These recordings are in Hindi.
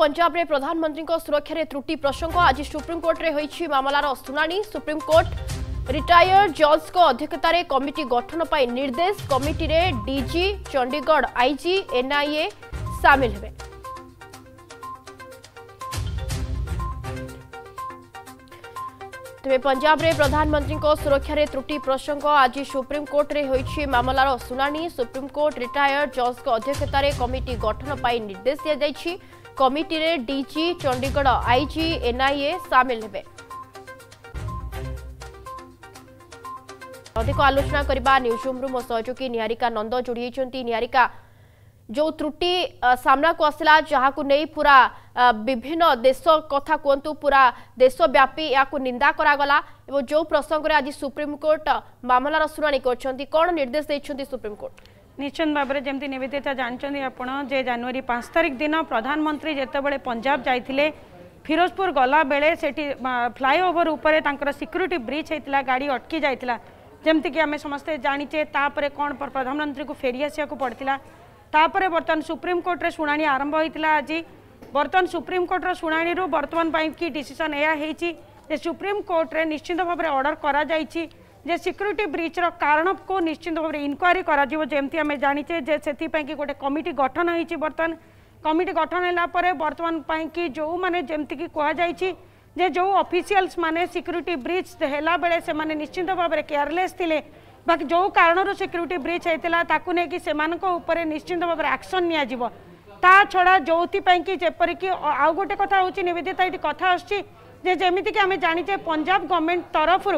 ପଞ୍ଜାବରେ ପ୍ରଧାନମନ୍ତ୍ରୀଙ୍କ ସୁରକ୍ଷାରେ ତ୍ରୁଟି ପ୍ରସଙ୍ଗ ଆଜି ସୁପ୍ରିମକୋର୍ଟରେ ହୋଇଛି ମାମଲାର ଶୁଣାଣି ସୁପ୍ରିମକୋର୍ଟ ରିଟାୟର୍ଡ ଜଜ୍ଙ୍କ ଅଧ୍ୟକ୍ଷତାରେ କମିଟି ଗଠନ ପାଇଁ ନିର୍ଦ୍ଦେଶ କମିଟିରେ ଡିଜି ଚଣ୍ଡିଗଡ଼ ଆଇଜି ଏନ୍ଆଇଏ ସାମିଲ ହେବେ ତେବେ ପଞ୍ଜାବରେ ପ୍ରଧାନମନ୍ତ୍ରୀଙ୍କ ସୁରକ୍ଷାରେ ତ୍ରୁଟି ପ୍ରସଙ୍ଗ ଆଜି ସୁପ୍ରିମକୋର୍ଟରେ ହୋଇଛି ମାମଲାର ଶୁଣାଣି ସୁପ୍ରିମକୋର୍ଟ ରିଟାୟର୍ଡ ଜଜ୍ଙ୍କ ଅଧ୍ୟକ୍ଷତାରେ କମିଟି ଗଠନ ପାଇଁ ନିର୍ଦ୍ଦେଶ ଦିଆଯାଇଛି କମିଟିରେ ଡିଜି ଚଣ୍ଡିଗଡ଼ ଆଇଜି ଏନ୍ଆଇଏ ସାମିଲ ହେବେ ଅଧିକ ଆଲୋଚନା କରିବା ନ୍ୟୁଜ୍ ରୁମ୍ରୁ ମୋ ସହଯୋଗୀ ନିହାରିକା ନନ୍ଦ ଯୋଡ଼ି ହୋଇଛନ୍ତି ନିହାରିକା ଯେଉଁ ତ୍ରୁଟି ସାମ୍ନାକୁ ଆସିଲା ଯାହାକୁ ନେଇ ପୁରା ବିଭିନ୍ନ ଦେଶ କଥା କୁହନ୍ତୁ ପୁରା ଦେଶବ୍ୟାପୀ ଏହାକୁ ନିନ୍ଦା କରାଗଲା ଏବଂ ଯେଉଁ ପ୍ରସଙ୍ଗରେ ଆଜି ସୁପ୍ରିମକୋର୍ଟ ମାମଲାର ଶୁଣାଣି କରିଛନ୍ତି କ'ଣ ନିର୍ଦ୍ଦେଶ ଦେଇଛନ୍ତି ସୁପ୍ରିମକୋର୍ଟ ନିଶ୍ଚିତ ଭାବରେ ଯେମିତି ନିବେଦିତା ଜାଣିଛନ୍ତି ଆପଣ ଯେ ଜାନୁଆରୀ ପାଞ୍ଚ ତାରିଖ ଦିନ ପ୍ରଧାନମନ୍ତ୍ରୀ ଯେତେବେଳେ ପଞ୍ଜାବ ଯାଇଥିଲେ ଫିରୋଜପୁର ଗଲାବେଳେ ସେଠି ଫ୍ଲାଏଓଭର ଉପରେ ତାଙ୍କର ସିକ୍ୟୁରିଟି ବ୍ରିଜ୍ ହେଇଥିଲା ଗାଡ଼ି ଅଟକି ଯାଇଥିଲା ଯେମିତିକି ଆମେ ସମସ୍ତେ ଜାଣିଛେ ତାପରେ କ'ଣ ପ୍ରଧାନମନ୍ତ୍ରୀଙ୍କୁ ଫେରି ଆସିବାକୁ ପଡ଼ିଥିଲା ତାପରେ ବର୍ତ୍ତମାନ ସୁପ୍ରିମକୋର୍ଟରେ ଶୁଣାଣି ଆରମ୍ଭ ହୋଇଥିଲା ଆଜି ବର୍ତ୍ତମାନ ସୁପ୍ରିମକୋର୍ଟର ଶୁଣାଣିରୁ ବର୍ତ୍ତମାନ ପାଇଁ କି ଡିସିସନ୍ ଏହା ହେଇଛି ଯେ ସୁପ୍ରିମକୋର୍ଟରେ ନିଶ୍ଚିତ ଭାବରେ ଅର୍ଡ଼ର କରାଯାଇଛି जे सिक्यूरीटी ब्रिच कारण को निश्चित भाव में इनक्वारी करमती आम जाने जे से कि गोटे कमिटी गठन बर्तमान कमिटी गठन है बर्तमान कि जो मैंने जमीक कहुई जे जो अफिसीयल्स मैंने सिक्यूरीटी ब्रिज होगा निश्चिंत से भाव में केयरलेस थे बाकी जो कारण सिक्यूरीटी ब्रिज होता है नहीं कि निश्चित भाव में आक्शन नि छड़ा जो कि जपरिक आउ गोटे कथ हूँ नवेदिता ये कथ आसमें जानचे पंजाब गवर्नमेंट तरफ़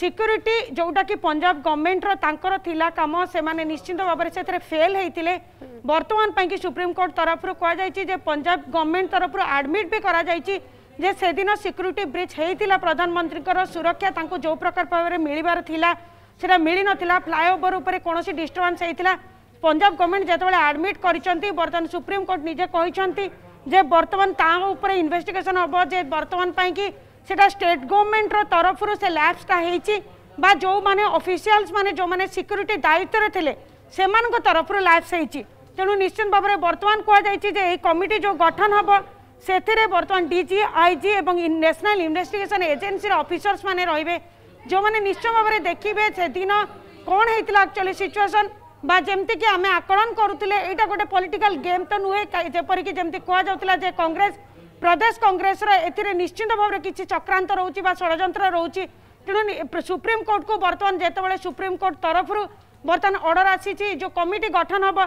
सिक्यूरीटी जोटा कि पंजाब गवर्नमेंट रंकर थिला से निश्चिंत भाव से फेल होते बर्तमान पर सुप्रीमकोर्ट तरफ कह पंजाब गवर्नमेंट तरफ आडमिट भी कर जे से दिन सिक्यूरीटी ब्रिज होता प्रधानमंत्री सुरक्षा जो प्रकार भाव में मिलबार था मिल ना फ्लाईओवर उपर कौन डिस्टर्बान्स होता पंजाब गवर्नमेंट जो आडमिट कर सुप्रीमकोर्ट निजे कहते बर्तमान तापर इनभेटिगेसन हम जे बर्तमान पर সেটা স্টেট গভর্নমেন্টর তরফর সে ল্যাবসটা হয়েছি বা যে অফিসিয়ালস মানে যে সিকুরিটি দায়িত্বরে লে সে তরফর ল্যাবস হয়েছি তেমন নিশ্চিত ভাবে বর্তমান কুযাই যে এই কমিটি যে গঠন হব সেতিরে বর্তমান ডিজি আইজি এবং ন্যাশনাল ইনভেস্টিগেশন এজেন্সির অফিসর্স মানে রহবে যে নিশ্চয় ভাবে দেখবে সেদিন কোণ হয়েছিল আকচুয়ালি সিচুয়েসন বা যেমিকি আমি আকলন করুলে এইটা গোটে পলিটিকাল গেম তো নুহে যেপরিকি যেমি কুয়া যে কংগ্রেস প্রদেশ কংগ্রেসর এতে নিশ্চিত ভাবে কিছু চক্রান্ত রয়েছে বা ষড়যন্ত্র রয়েছে তেমন সুপ্রিমকোর্টক বর্তমান যেতবে সুপ্রিমকোর্ট তরফর বর্তমান অর্ডর আসিছি যে কমিটি গঠন হব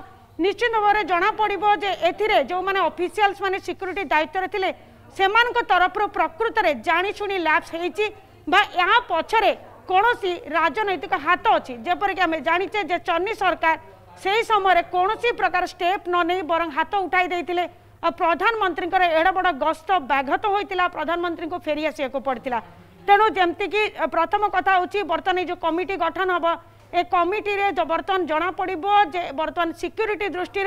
নিশ্চিত ভাবে জনাপড়ব যে এতে যে অফিসিয়ালস মানে সিকুরিটি দায়িত্বরে লে সে তরফর প্রকৃতরে জাশুনি ল্যাপস হয়েছি বা এ পছরে কৌশি রাজনৈতিক হাত অছি যেপরিক আমি জাঁচে যে চন্নি সরকার সেই সময় কৌশি প্রকার স্টেপ ননে বরং হাত উঠাই দিয়ে प्रधानमंत्री एडे बड़ गस्त व्याघत होता प्रधानमंत्री को फेरी आसवाक पड़ता तेणु जमीक प्रथम कथा हूँ बर्तमान ये कमिटी गठन हम ए कमिटी बर्तमान जनापड़ जे बर्तमान सिक्यूरीटी दृष्टि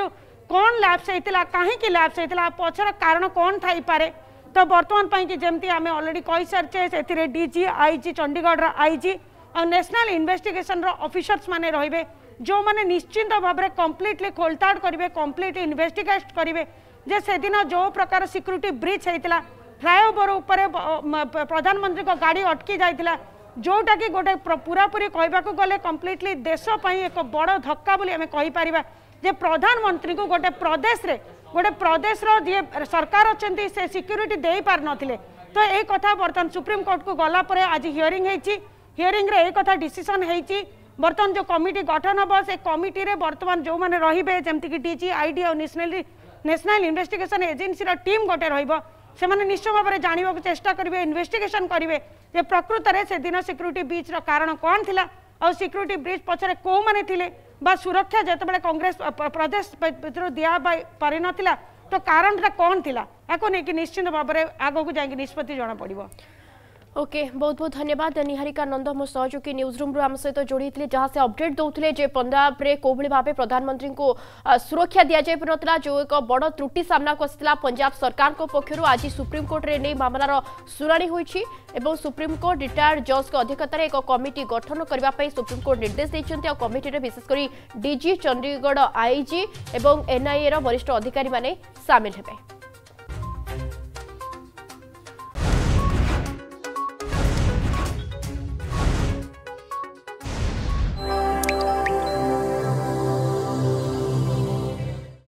कौन लैब्स होता कहीं लैब्स होता पचर कारण कौन थे तो बर्तमान कि आम अलरेडी कही सारे से डीजी आईजी चंडीगढ़ आईजी और नेशनल इन्वेस्टिगेशन रफिसर्स मैंने रे जो मैंने निश्चिंत भाव में कम्प्लीटली खोलताड़ करेंगे कम्प्लीटली इन्वेस्टिगेट करेंगे जे से दिन जो प्रकार सिक्यूरीटी ब्रिज होता फ्लाईओवर उ प्रधानमंत्री गाड़ी अटकी जाता जोटा कि गोटे पूरापूरी कह कम्प्लीटली देशपाई एक बड़ धक्का आम कहीपर जे प्रधानमंत्री को गोटे प्रदेश में गोटे प्रदेश जी सरकार अच्छा से सिक्यूरीटी दे पार ना तो ये कथा बर्तन सुप्रीमकोर्ट को गलापर आज हिअरींग हिअरींग एक कथा डिसीसन होती बर्तन जो कमिटी गठन हम से कमिटी में बर्तमान जो मैंने रेमती कि डी आई डी और नेशनल ন্যাশনাল ইনভেস্টিগেশন এজেন্সির টিম গোটে রহব সে নিশ্চয় ভাবে জাঁয়া চেষ্টা করবে ইনভেস্টিগেশন করবে যে প্রকৃতরে সেদিন সিকুরিটি ব্রিচ্র কারণ কণ লা সিকুরিটি ব্রিচ পছরে কেউমানে লে বা সুরক্ষা যেতবে কংগ্রেস প্রদেশ ভিতর দিয়া পারি নথিলা তো কারণটা কণ লা এখন নিশ্চিন্ত ভাবে আগুক যাই নিষ্পতি জনা পড়ব ओके okay, बहुत बहुत धन्यवाद निहारिका नंद मो सहयोगी न्यूज रूम्रु आम सहित तो जोड़ी थे जहाँ से अपडेट दौले जे पंजाब में कौली भाव प्रधानमंत्री को सुरक्षा दि जापन जो एक बड़ त्रुटि सामना को आ पंजाब सरकार को पक्षर आज सुप्रीमकोर्ट में नहीं मामलार शुणी हो सुप्रीमकोर्ट रिटायर्ड जज अध्यक्षतार एक कमिटी गठन करने सुप्रीमकोर्ट निर्देश देते और कमिटी में विशेषकर डी चंडीगढ़ आईजी और एनआईए वरिष्ठ अधिकारी सामिल होते